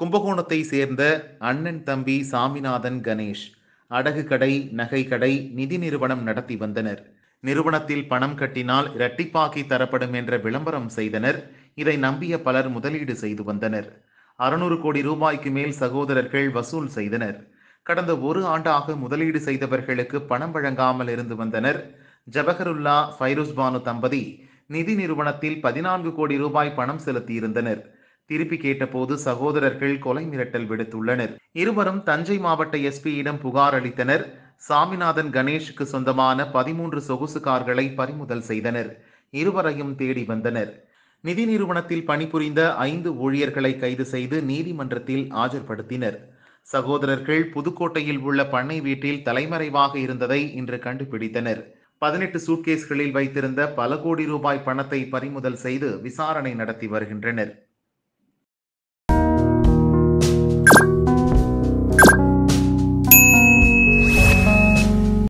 கும்பகோணத்தை சேர்ந்த அண்ணன் தம்பி சாமிநாதன் கணேஷ் அடகு கடை நகை கடை நிதி நிறுவனம் நடத்தி வந்தனர் நிறுவனத்தில் பணம் கட்டினால் இரட்டிப்பாக்கி தரப்படும் என்ற விளம்பரம் செய்தனர் இதை நம்பிய பலர் முதலீடு செய்து வந்தனர் அறுநூறு கோடி ரூபாய்க்கு மேல் சகோதரர்கள் வசூல் செய்தனர் கடந்த ஒரு ஆண்டாக முதலீடு செய்தவர்களுக்கு பணம் வழங்காமல் இருந்து வந்தனர் ஜபஹருல்லா ஃபைரோஸ் பானு தம்பதி நிதி நிறுவனத்தில் பதினான்கு கோடி ரூபாய் பணம் செலுத்தியிருந்தனர் திருப்பி கேட்டபோது சகோதரர்கள் கொலை மிரட்டல் விடுத்துள்ளனர் இருவரும் தஞ்சை மாவட்ட எஸ்பியிடம் புகார் அளித்தனர் சாமிநாதன் கணேஷுக்கு சொந்தமான பதிமூன்று சொகுசு கார்களை பறிமுதல் செய்தனர் இருவரையும் தேடி வந்தனர் நிதி நிறுவனத்தில் பணிபுரிந்த ஐந்து ஊழியர்களை கைது செய்து நீதிமன்றத்தில் ஆஜர்படுத்தினர் சகோதரர்கள் புதுக்கோட்டையில் உள்ள பண்ணை வீட்டில் தலைமறைவாக இருந்ததை இன்று கண்டுபிடித்தனர் பதினெட்டு சூட்கேஸ்களில் வைத்திருந்த பல கோடி ரூபாய் பணத்தை பறிமுதல் செய்து விசாரணை நடத்தி வருகின்றனர்